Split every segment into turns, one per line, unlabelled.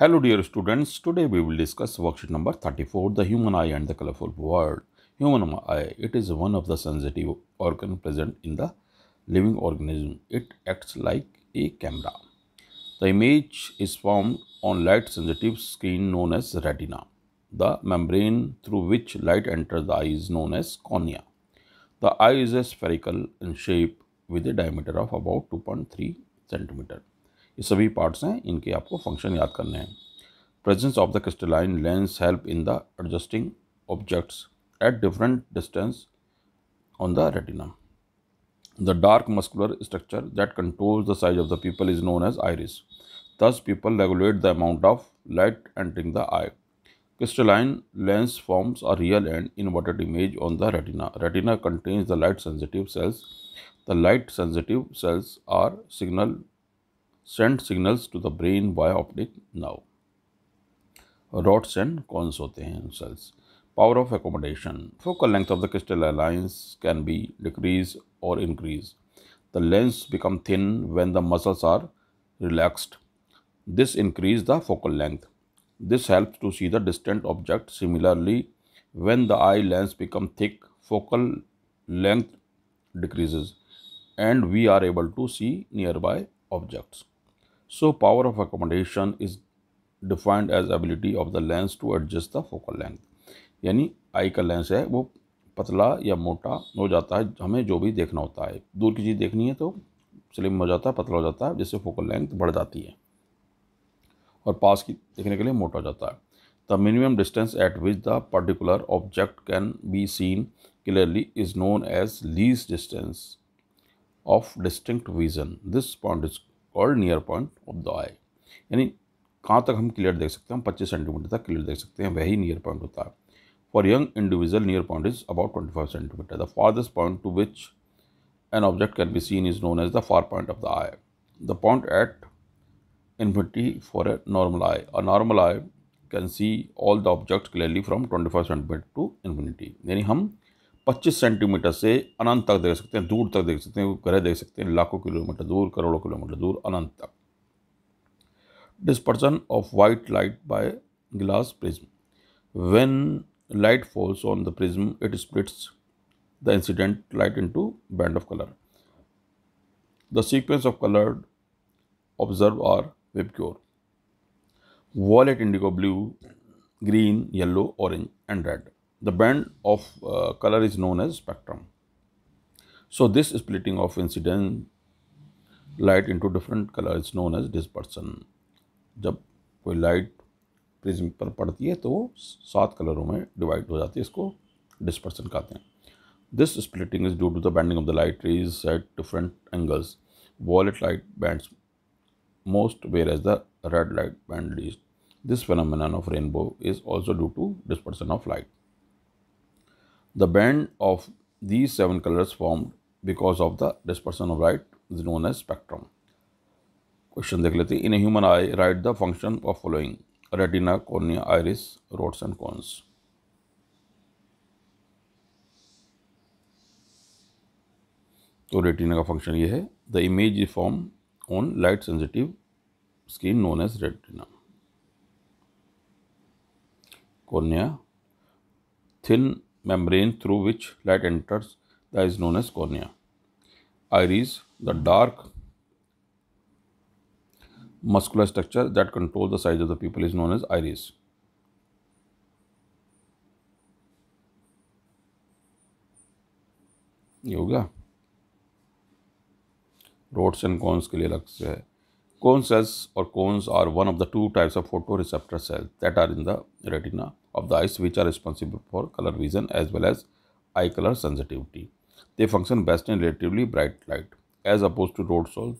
Hello dear students, today we will discuss worksheet number 34, the human eye and the colorful world. Human eye, it is one of the sensitive organ present in the living organism. It acts like a camera. The image is formed on light sensitive skin known as retina. The membrane through which light enters the eye is known as cornea. The eye is a spherical in shape with a diameter of about 2.3 centimeter. ये सभी parts हैं इनके आपको function याद करने हैं presence of the crystalline lens help in the adjusting objects at different distance on the retina the dark muscular structure that control the size of the pupil is known as iris thus pupil regulate the amount of light entering the eye crystalline lens forms are real and in inverted image on the retina retina contains the light sensitive cells the light sensitive cells are signal send signals to the brain via optic nerve. Rods and cones होते हैं cells. Power of accommodation. Focal length of the crystal lens can be decreased or increased. The lens become thin when the muscles are relaxed. This increase the focal length. This helps to see the distant object. Similarly, when the eye lens become thick, focal length decreases and we are able to see nearby objects. So power of accommodation is defined as ability of the lens to adjust the focal length यानी आई का lens है वो पतला या मोटा हो जाता है हमें जो भी देखना होता है दूर की चीज़ देखनी है तो स्लिम हो जाता है पतला हो जाता है जिससे फोकल लेंथ बढ़ जाती है और पास की देखने के लिए मोटा हो जाता है the minimum distance at which the particular object can be seen clearly is known as least distance of distinct vision this point is or near point of the eye यानी कहाँ तक हम क्लियर देख सकते हैं हम पच्चीस सेंटीमीटर तक क्लियर देख सकते हैं वही नियर पॉइंट होता है for young individual near point is about twenty five centimetre the farthest point to which an object can be seen is known as the far point of the eye the point at infinity for a normal eye a normal eye can see all the object clearly from twenty five centimetre to infinity यानी हम पच्चीस centimetre से अनंत तक देख सकते हैं दूर तक देख सकते हैं ग्रह देख सकते हैं लाखों किलोमीटर दूर करोड़ों किलोमीटर दूर अनंत तक dispersion of white light by glass prism when light falls on the prism it splits the incident light into band of colour the sequence of colour observe are VIBGYOR violet indigo blue green yellow orange and red the band of uh, color is known as spectrum. So this splitting of incident light into different colors is known as dispersion. जब कोई light prism पर पड़ती है तो वो सात कलरों में divide हो जाती है इसको dispersion कहते हैं splitting is due to the bending of the light rays at different angles. Violet light bends most whereas the red light band least. This phenomenon of rainbow is also due to dispersion of light. The band of these seven colors formed because of the dispersion of light is known as spectrum. Question देख लेते हैं in human eye write the function of following retina cornea iris rods and cones तो retina का function ये है the image is form on light sensitive screen known as retina cornea thin membrane through which light enters that is known as cornea. Iris, the dark muscular structure that controls the size of the pupil is known as iris. ये हो गया roads and cones के लिए अलग से है cone cells or cones are one of the two types of photoreceptor cells that are in the retina of the eyes which are responsible for color vision as well as eye color sensitivity. They function best in relatively bright light as opposed to road cells,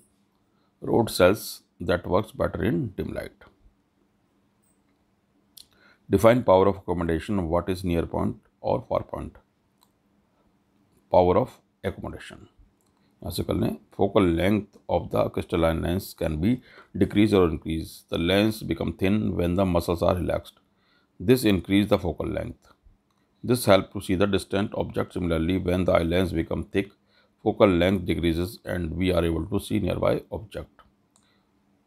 road cells that works better in dim light. Define power of accommodation what is near point or far point. Power of accommodation. Focal length of the crystalline lens can be decreased or increased. The lens और thin when the muscles are relaxed. This increases the focal length. This helps to see the distant object. Similarly, when the eye lens becomes thick, focal length decreases and we are able to see nearby object.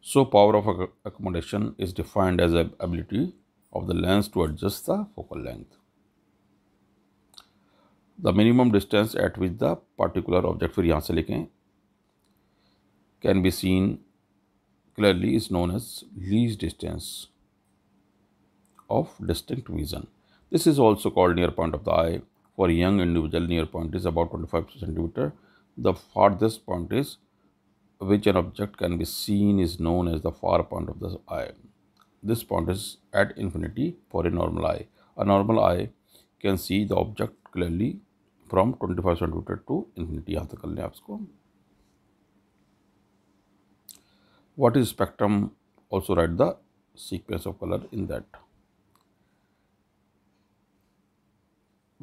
So, power of accommodation is defined as the ability of the lens to adjust the focal length. The minimum distance at which the particular object फिर यहाँ can be seen clearly is known as least distance of distinct vision. This is also called near point of the eye. For a young individual, near point is about 25 centimeter. The farthest point is which an object can be seen is known as the far point of the eye. This point is at infinity for a normal eye. A normal eye can see the object clearly from 25 five to infinity of the तक कर लें what is spectrum also write the sequence of color in that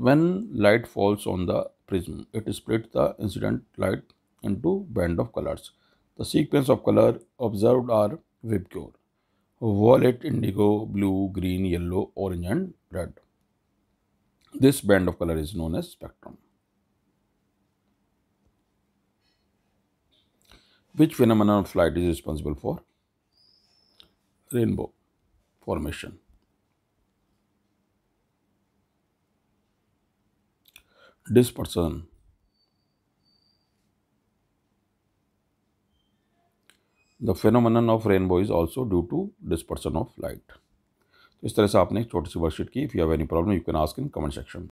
When light falls on the prism, it splits the incident light into band of colors. The sequence of color observed are Vibcure, violet, indigo, blue, green, yellow, orange and red. This band of color is known as spectrum. Which phenomenon of light is responsible for? Rainbow formation. this person the phenomenon of rainbow is also due to dispersion of light तो इस तरह से आपने एक छोटी सी worksheet की if you have any problem you can ask in comment section